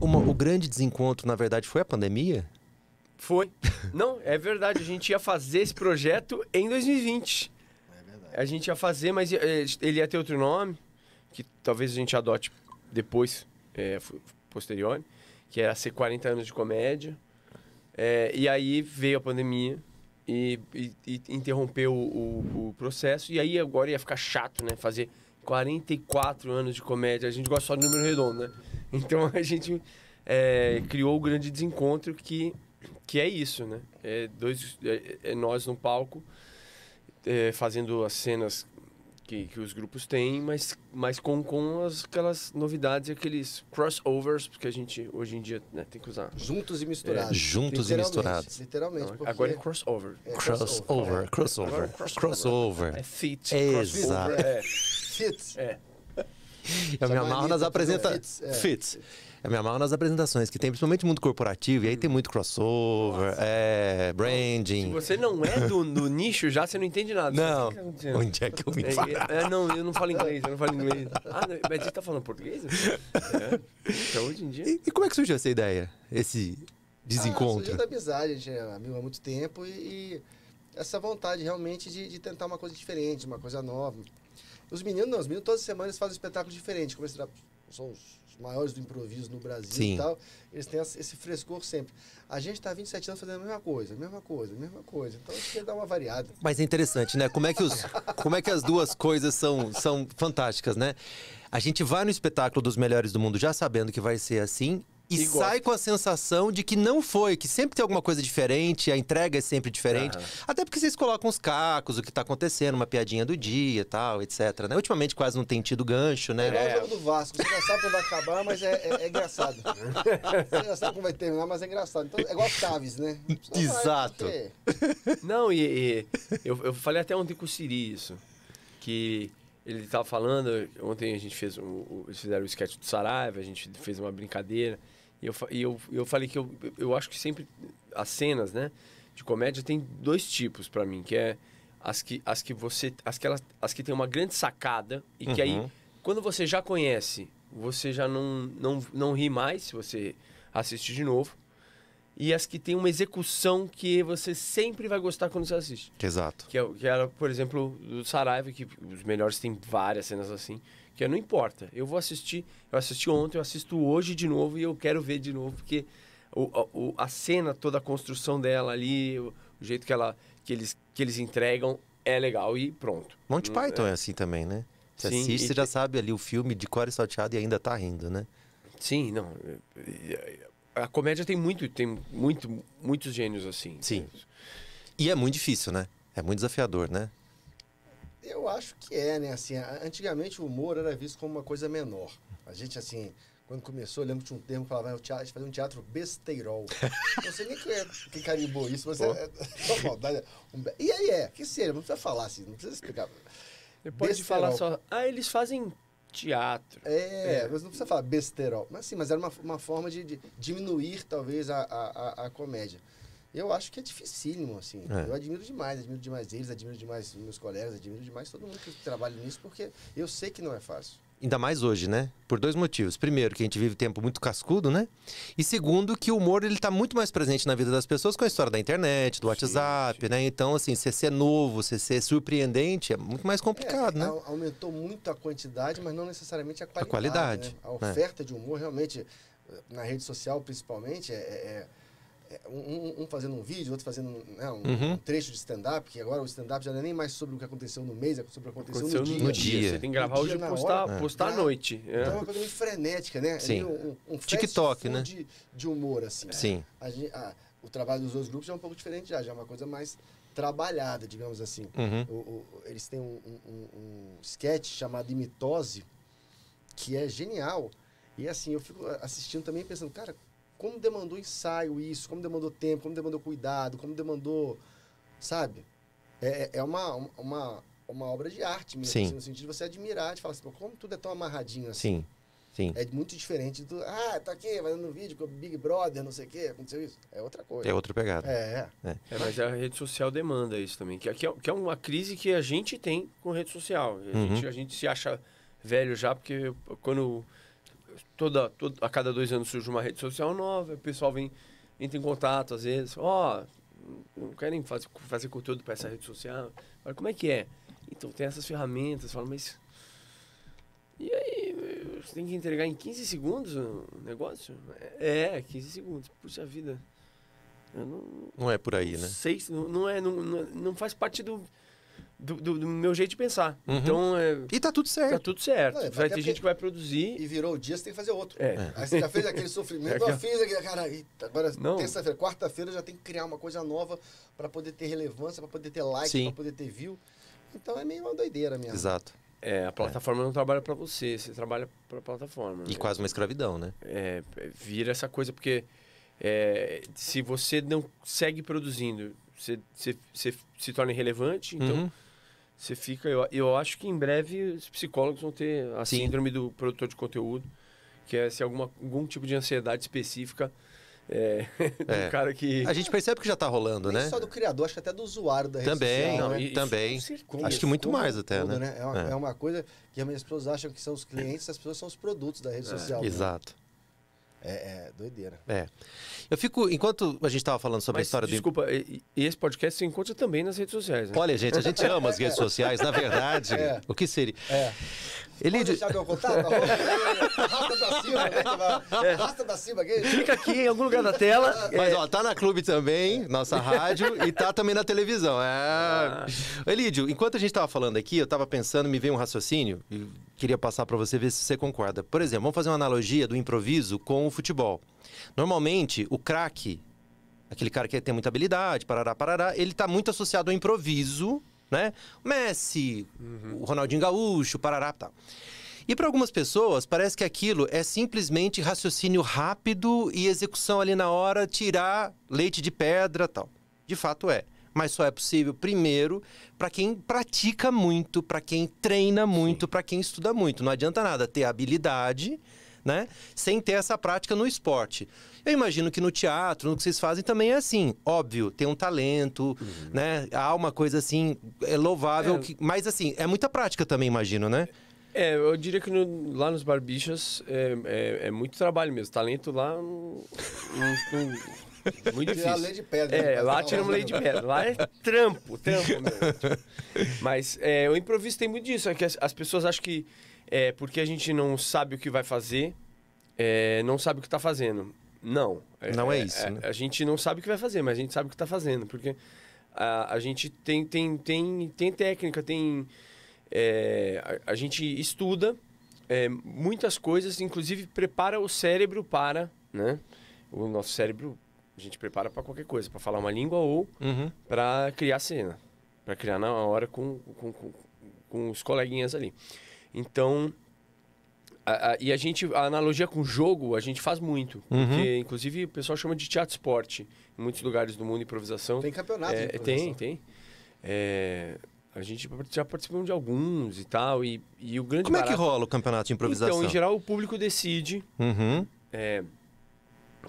O uma, o grande desencontro, na verdade, foi a pandemia? Foi. Não, é verdade. A gente ia fazer esse projeto em 2020. É verdade. A gente ia fazer, mas é, ele ia ter outro nome, que talvez a gente adote depois, é, posterior, que era ser 40 anos de comédia. É, e aí veio a pandemia e, e, e interrompeu o, o, processo. E aí agora ia ficar chato, né? Fazer 44 anos de comédia. A gente gosta só de número redondo, né? Então a gente é, criou o grande desencontro que, que é isso, né? É, dois, é, é nós no palco é, fazendo as cenas que, que os grupos têm, mas, mas com, com as, aquelas novidades e aqueles crossovers, porque a gente hoje em dia né, tem que usar. Juntos e é, misturados. juntos e misturados. Literalmente. Não, porque... Agora é crossover. É crossover. Crossover. Crossover. crossover. crossover. É feat. Exato. Fits. É. Eu me amarro nas apresentações. Fits. É. Fits. Eu me amarro nas apresentações, que tem principalmente mundo corporativo, e aí tem muito crossover, Nossa. é, branding. Se você não é do, do, nicho já, você não entende nada. Não. não é Onde é que eu me é, é, é, não, eu não falo inglês, eu não falo inglês. Ah, mas você tá falando português? É. Então, hoje em dia. E, e, como é que surgiu essa ideia? Esse desencontro? Ah, surgiu da amizade, a gente é amigo há muito tempo e, e essa vontade realmente de, de tentar uma coisa diferente, uma coisa nova, os meninos não, os meninos todas as semanas fazem um espetáculo diferente, como eles são os, maiores do improviso no Brasil Sim. e tal. Eles têm esse frescor sempre. A gente está 27 anos fazendo a mesma coisa, a mesma coisa, a mesma coisa. Então acho que dá uma variada. Mas é interessante, né? Como é que, os, como é que as duas coisas são, são fantásticas, né? A gente vai no espetáculo dos melhores do mundo já sabendo que vai ser assim e, e sai com a sensação de que não foi, que sempre tem alguma coisa diferente, a entrega é sempre diferente. Uhum. Até porque vocês colocam os cacos, o que tá acontecendo, uma piadinha do dia tal, etc. Né? Ultimamente quase não tem tido gancho, né? É igual é. o jogo do Vasco. Você já sabe quando vai acabar, mas é, é, é engraçado. Você já sabe como vai terminar, mas é engraçado. Então, é igual Chaves, né? Não Exato. Não, e, e eu, eu falei até ontem com o Siri isso. Que ele estava falando, ontem a gente fez um, fizeram o um sketch do Saraiva, a gente fez uma brincadeira. E eu, e eu, eu falei que eu, eu acho que sempre as cenas, né, de comédia tem dois tipos para mim, que é as que, as que você, as que elas, as que tem uma grande sacada e que uhum. aí quando você já conhece, você já não, não, não ri mais se você assistir de novo e as que têm uma execução que você sempre vai gostar quando você assiste. Exato. Que, é, que era, é, por exemplo, do Saraiva, que os melhores têm várias cenas assim, que é, não importa, eu vou assistir, eu assisti ontem, eu assisto hoje de novo e eu quero ver de novo, porque o, o a cena, toda a construção dela ali, o, o, jeito que, ela, que, eles, que eles entregam é legal e pronto. Monty não, hum, Python é... é assim também, né? Você Sim, assiste, você já sabe ali o filme de core salteado e ainda tá rindo, né? Sim, não. É, é, a comédia tem muito, tem muito, muitos gênios assim. Sim. E é muito difícil, né? É muito desafiador, né? Eu acho que é, né? Assim, antigamente o humor era visto como uma coisa menor. A gente, assim, quando começou, eu lembro que tinha um termo que falava ah, teatro, fazer um teatro besteirol. não sei nem quer é, que carimbou isso, mas Pô. É, é, é maldade. Um, e aí é, que seja, não precisa falar assim, não precisa explicar. Depois de falar só, ah, eles fazem teatro. É, é, mas não precisa falar besterol. Mas sim, mas era uma, uma forma de, de diminuir, talvez, a, a, a, comédia. Eu acho que é dificílimo, assim. É. Eu admiro demais, admiro demais eles, admiro demais meus colegas, admiro demais todo mundo que trabalha nisso, porque eu sei que não é fácil ainda mais hoje, né? Por dois motivos. Primeiro, que a gente vive tempo muito cascudo, né? E segundo, que o humor ele tá muito mais presente na vida das pessoas com a história da internet, do WhatsApp, né? Então, assim, você ser é novo, você ser é surpreendente é muito mais complicado, é, né? Aumentou muito a quantidade, mas não necessariamente a qualidade. A qualidade. Né? A né? oferta de humor realmente na rede social, principalmente, é, é, é um, um, fazendo um vídeo, outro fazendo né, um, uhum. um, trecho de stand-up, que agora o stand-up já não é nem mais sobre o que aconteceu no mês, é sobre o que aconteceu, aconteceu no, dia. no, dia. Você tem que gravar hoje e postar, hora, postar à é. noite. É. Então é uma coisa meio frenética, né? É Sim. Um, um TikTok, né? De, de, humor, assim. É. Sim. A gente, a, o trabalho dos outros grupos já é um pouco diferente, já, já é uma coisa mais trabalhada, digamos assim. Uhum. O, o, eles têm um, um, sketch chamado Imitose, que é genial. E assim, eu fico assistindo também pensando, cara, como demandou ensaio isso, como demandou tempo, como demandou cuidado, como demandou, sabe? É, é, é uma, uma, uma obra de arte mesmo, assim, no sentido de você admirar, de falar assim, como tudo é tão amarradinho assim. Sim, sim. É muito diferente do, ah, tá aqui fazendo um vídeo com o Big Brother, não sei o quê, aconteceu isso. É outra coisa. É outra pegada. É. é. é, é mas a rede social demanda isso também, que, que, é, que é uma crise que a gente tem com rede social. A, uhum. gente, a gente se acha velho já, porque quando toda, toda, a cada dois anos surge uma rede social nova, o pessoal vem, entra em contato às vezes, ó, oh, não querem fazer, fazer conteúdo para essa rede social. Fala, como é que é? Então tem essas ferramentas, fala, mas. E aí, você tem que entregar em 15 segundos o negócio? É, 15 é, segundos. Puxa vida. Não, não, é por aí, né? Sei, não, não, é, não, não faz parte do, do, do, do, meu jeito de pensar. Uhum. Então, é... E tá tudo certo. Tá tudo certo. Não, vai ter gente que vai produzir. E virou o dia, você tem que fazer outro. É. Aí você já fez aquele sofrimento, não, fez aquele. Cara, eita, agora é terça-feira, quarta-feira já tem que criar uma coisa nova para poder ter relevância, para poder ter like, para poder ter view. Então é meio uma doideira mesmo. Exato. É, a plataforma não trabalha para você, você trabalha para a plataforma. E né? quase uma escravidão, né? É, é vira essa coisa, porque é, se você não segue produzindo, você, você, você se torna irrelevante, então. Uhum você fica. Eu, eu acho que em breve os psicólogos vão ter a Sim. síndrome do produtor de conteúdo, que é se alguma, algum tipo de ansiedade específica. É, é. cara que. A gente percebe que já tá rolando, Nem né? só do criador, acho que até do usuário da também, social, não, né? Também, Acho que muito mais até, tudo, né? né? É, uma, é. é, uma, coisa que as pessoas acham que são os clientes, as pessoas são os produtos da rede é, social. Né? Exato. É, é doideira. É. Eu fico, enquanto a gente estava falando sobre Mas, a história desculpa, do. Desculpa, e esse podcast se encontra também nas redes sociais, né? Olha, gente, a gente ama as redes sociais, na verdade. É. O que seria? É. Ele Pode deixar meu contato? Arrasta pra cima, né? Arrasta pra cima aqui. Fica aqui em algum lugar da tela. Mas, é. ó, tá na Clube também, nossa rádio, e tá também na televisão. É... Ah. Elídio, enquanto a gente tava falando aqui, eu tava pensando, me veio um raciocínio, e queria passar para você ver se você concorda. Por exemplo, vamos fazer uma analogia do improviso com o futebol. Normalmente, o craque, aquele cara que tem muita habilidade, parará, parará, ele tá muito associado ao improviso né? Messi, uhum. o Ronaldinho Gaúcho, Parará e tal. E para algumas pessoas, parece que aquilo é simplesmente raciocínio rápido e execução ali na hora, tirar leite de pedra tal. De fato é. Mas só é possível, primeiro, para quem pratica muito, para quem treina muito, para quem estuda muito. Não adianta nada ter habilidade, né? Sem ter essa prática no esporte. Eu imagino que no teatro, no que vocês fazem, também é assim. Óbvio, tem um talento, uhum. né? Há uma coisa assim, é louvável. É... Que... Mas assim, é muita prática também, imagino, né? É, eu diria que no, lá nos barbichas é, é, é, muito trabalho mesmo. Talento lá. Um, hum, hum, muito é difícil. É a lei de pedra. É, né? lá tiramos lei de pedra. Lá é trampo, trampo mesmo. Mas é, o improviso tem muito disso. É que as, as pessoas acham que é porque a gente não sabe o que vai fazer, é, não sabe o que está fazendo. Não. É, não é, é isso. É, né? A, gente não sabe o que vai fazer, mas a gente sabe o que está fazendo, porque a, a gente tem, tem, tem, tem técnica, tem. É, a, a, gente estuda é, muitas coisas, inclusive prepara o cérebro para, né? O nosso cérebro a gente prepara para qualquer coisa, para falar uma língua ou uhum. para criar cena, para criar na hora com, com, com, com os coleguinhas ali. Então, a, a, e a gente, a analogia com jogo, a gente faz muito. Uhum. Porque, inclusive, o pessoal chama de teatro esporte. Em muitos lugares do mundo, improvisação. Tem campeonato é, Tem, tem. É, a gente já participou de alguns e tal. E, e o grande Como barato... é que rola o campeonato de improvisação? Então, em geral, o público decide. Uhum. É,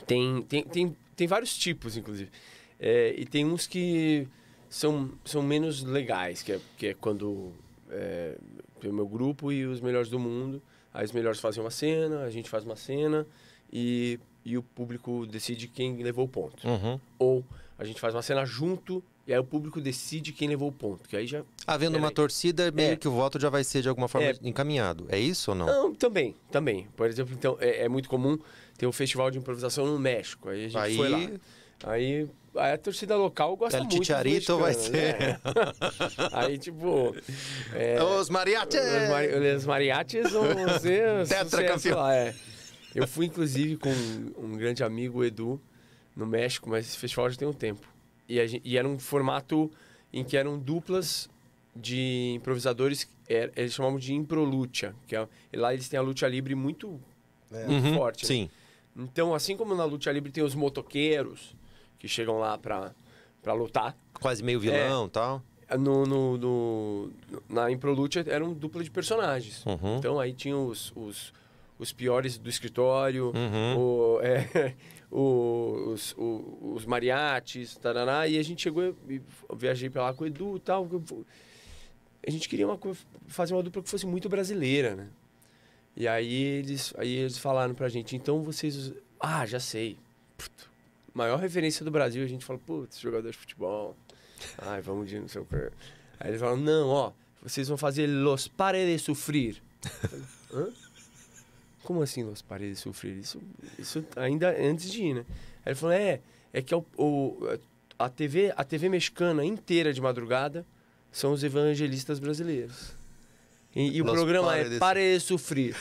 tem, tem, tem, tem vários tipos, inclusive. É, e tem uns que são, são menos legais, que é, que é quando é, pelo meu grupo e os melhores do mundo. Aí os melhores fazem uma cena, a gente faz uma cena e, e o público decide quem levou o ponto. Uhum. Ou a gente faz uma cena junto e aí o público decide quem levou o ponto. Que aí já Havendo é uma torcida, meio é, que o voto já vai ser de alguma forma é, encaminhado. É isso ou não? Não, também, também. Por exemplo, então é, é muito comum ter um festival de improvisação no México. Aí a gente aí... foi lá. Aí a torcida local gosta El muito. Chicharito vai né? ser. Aí, tipo. É, é, os mariachis! Os, mari os mariachis vão ser. Tetracampeão. Lá, é. Eu fui, inclusive, com um grande amigo, o Edu, no México, mas esse festival já tem um tempo. E, gente, e era um formato em que eram duplas de improvisadores, é, eles chamavam de improlucha, que é, lá eles têm a luta livre muito, é. muito né? uhum, forte. Sim. Né? Então, assim como na luta livre tem os motoqueiros, que chegam lá para lutar. Quase meio vilão e é, tal. No, no, no, na Improlute era um duplo de personagens. Uhum. Então aí tinha os, os, os piores do escritório, uhum. o, é, os, os, os mariates, tarará, e a gente chegou, e viajei pra lá com o Edu e tal. A gente queria uma, fazer uma dupla que fosse muito brasileira, né? E aí eles, aí eles falaram pra gente, então vocês. Ah, já sei. Puto, maior referência do Brasil, a gente fala, putz, jogador de futebol. Ai, vamos de não sei o quê. Aí eles falam, não, ó, vocês vão fazer Los Paredes Sufrir. Hã? Como assim Los Paredes Sufrir? Isso, isso ainda antes de ir, né? Aí ele falou, é, é que é o, o, a, TV, a TV mexicana inteira de madrugada são os evangelistas brasileiros. E, e o programa é Paredes... é Paredes Sufrir.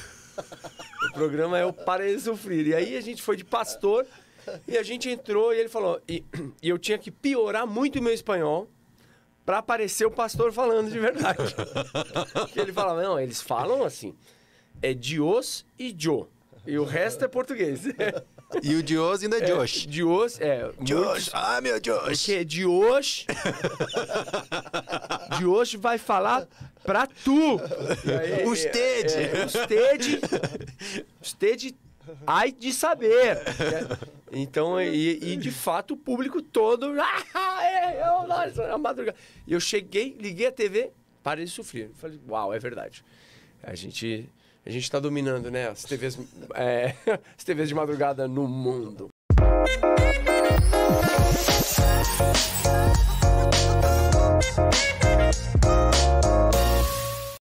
o programa é o Paredes Sufrir. E aí a gente foi de pastor e a gente entrou e ele falou. E, e eu tinha que piorar muito o meu espanhol para aparecer o pastor falando de verdade. ele falava, não, eles falam assim. É Dios e jo E o resto é português. E o Dios ainda é, é Dios, é. Josh, muitos... ah, meu Josh. Porque é Dios. Dios vai falar pra tu. Aí, usted. É, é, usted. Usted Ai de saber! Então, e, e, de fato o público todo. Ah, é, eu, é é madrugada. E eu cheguei, liguei a TV, parei de sofrer. Falei, uau, é verdade. A gente. A gente está dominando, né? As TVs, é, as TVs de madrugada no mundo. Música